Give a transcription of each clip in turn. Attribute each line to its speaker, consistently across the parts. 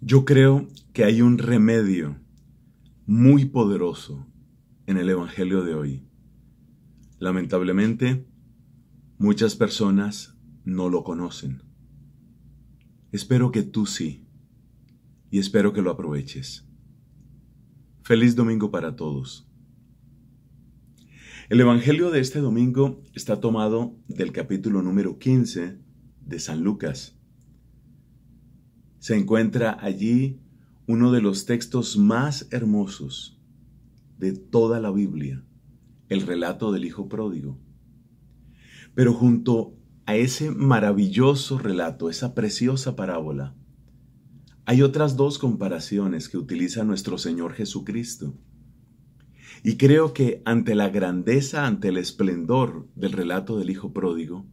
Speaker 1: Yo creo que hay un remedio muy poderoso en el Evangelio de hoy. Lamentablemente, muchas personas no lo conocen. Espero que tú sí, y espero que lo aproveches. Feliz domingo para todos. El Evangelio de este domingo está tomado del capítulo número 15 de San Lucas se encuentra allí uno de los textos más hermosos de toda la Biblia, el relato del Hijo Pródigo. Pero junto a ese maravilloso relato, esa preciosa parábola, hay otras dos comparaciones que utiliza nuestro Señor Jesucristo. Y creo que ante la grandeza, ante el esplendor del relato del Hijo Pródigo,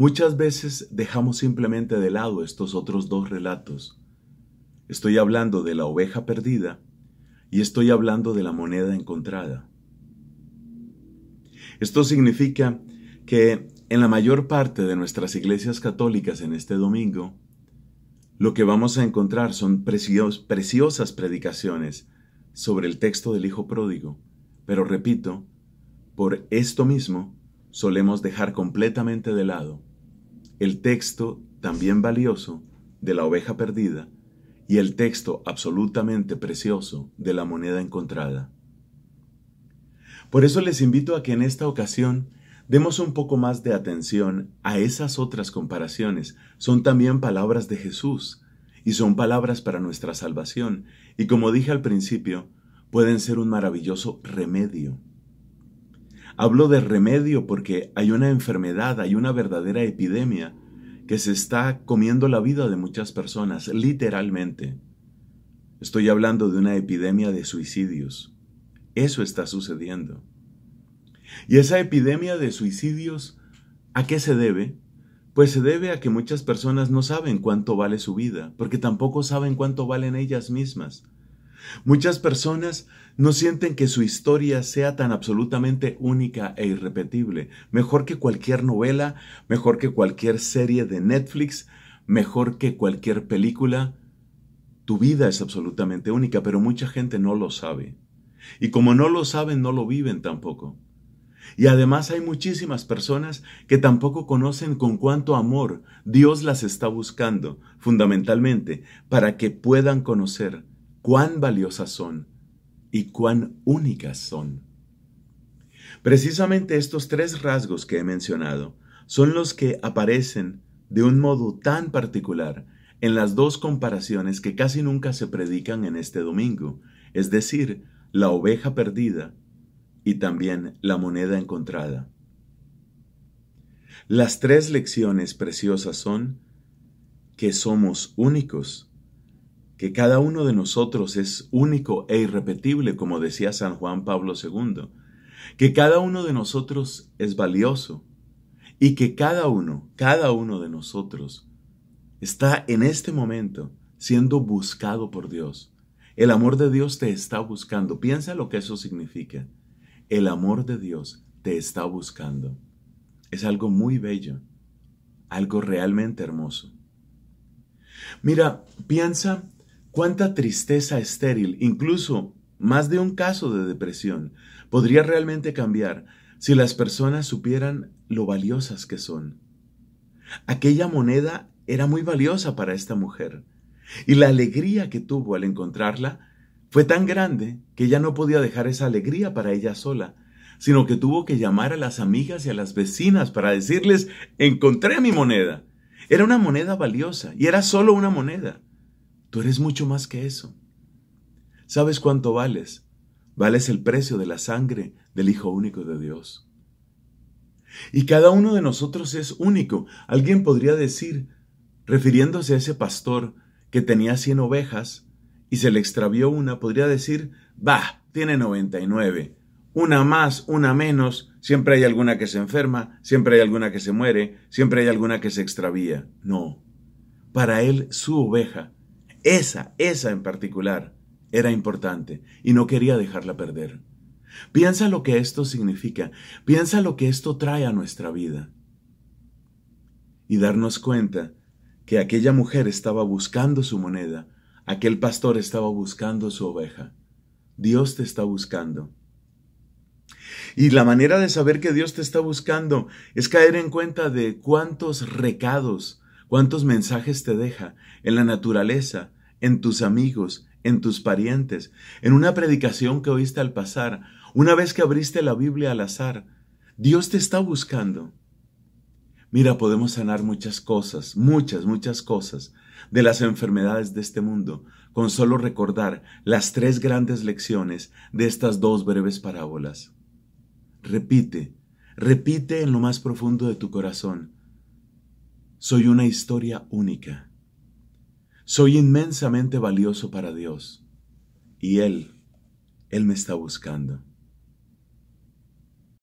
Speaker 1: Muchas veces dejamos simplemente de lado estos otros dos relatos. Estoy hablando de la oveja perdida y estoy hablando de la moneda encontrada. Esto significa que en la mayor parte de nuestras iglesias católicas en este domingo, lo que vamos a encontrar son preciosas predicaciones sobre el texto del Hijo Pródigo. Pero repito, por esto mismo solemos dejar completamente de lado el texto también valioso de la oveja perdida y el texto absolutamente precioso de la moneda encontrada. Por eso les invito a que en esta ocasión demos un poco más de atención a esas otras comparaciones. Son también palabras de Jesús y son palabras para nuestra salvación y como dije al principio, pueden ser un maravilloso remedio Hablo de remedio porque hay una enfermedad, hay una verdadera epidemia que se está comiendo la vida de muchas personas, literalmente. Estoy hablando de una epidemia de suicidios. Eso está sucediendo. Y esa epidemia de suicidios, ¿a qué se debe? Pues se debe a que muchas personas no saben cuánto vale su vida, porque tampoco saben cuánto valen ellas mismas. Muchas personas no sienten que su historia sea tan absolutamente única e irrepetible, mejor que cualquier novela, mejor que cualquier serie de Netflix, mejor que cualquier película. Tu vida es absolutamente única, pero mucha gente no lo sabe. Y como no lo saben, no lo viven tampoco. Y además hay muchísimas personas que tampoco conocen con cuánto amor Dios las está buscando, fundamentalmente, para que puedan conocer cuán valiosas son y cuán únicas son. Precisamente estos tres rasgos que he mencionado son los que aparecen de un modo tan particular en las dos comparaciones que casi nunca se predican en este domingo, es decir, la oveja perdida y también la moneda encontrada. Las tres lecciones preciosas son que somos únicos, que cada uno de nosotros es único e irrepetible, como decía San Juan Pablo II, que cada uno de nosotros es valioso y que cada uno, cada uno de nosotros está en este momento siendo buscado por Dios. El amor de Dios te está buscando. Piensa lo que eso significa. El amor de Dios te está buscando. Es algo muy bello, algo realmente hermoso. Mira, piensa Cuánta tristeza estéril, incluso más de un caso de depresión, podría realmente cambiar si las personas supieran lo valiosas que son. Aquella moneda era muy valiosa para esta mujer, y la alegría que tuvo al encontrarla fue tan grande que ella no podía dejar esa alegría para ella sola, sino que tuvo que llamar a las amigas y a las vecinas para decirles, encontré mi moneda. Era una moneda valiosa, y era solo una moneda. Tú eres mucho más que eso. ¿Sabes cuánto vales? Vales el precio de la sangre del Hijo único de Dios. Y cada uno de nosotros es único. Alguien podría decir, refiriéndose a ese pastor que tenía 100 ovejas y se le extravió una, podría decir, bah, tiene 99. Una más, una menos, siempre hay alguna que se enferma, siempre hay alguna que se muere, siempre hay alguna que se extravía. No. Para él, su oveja esa, esa en particular, era importante y no quería dejarla perder. Piensa lo que esto significa, piensa lo que esto trae a nuestra vida. Y darnos cuenta que aquella mujer estaba buscando su moneda, aquel pastor estaba buscando su oveja. Dios te está buscando. Y la manera de saber que Dios te está buscando es caer en cuenta de cuántos recados, ¿Cuántos mensajes te deja en la naturaleza, en tus amigos, en tus parientes, en una predicación que oíste al pasar, una vez que abriste la Biblia al azar? Dios te está buscando. Mira, podemos sanar muchas cosas, muchas, muchas cosas de las enfermedades de este mundo con solo recordar las tres grandes lecciones de estas dos breves parábolas. Repite, repite en lo más profundo de tu corazón, soy una historia única. Soy inmensamente valioso para Dios. Y Él, Él me está buscando.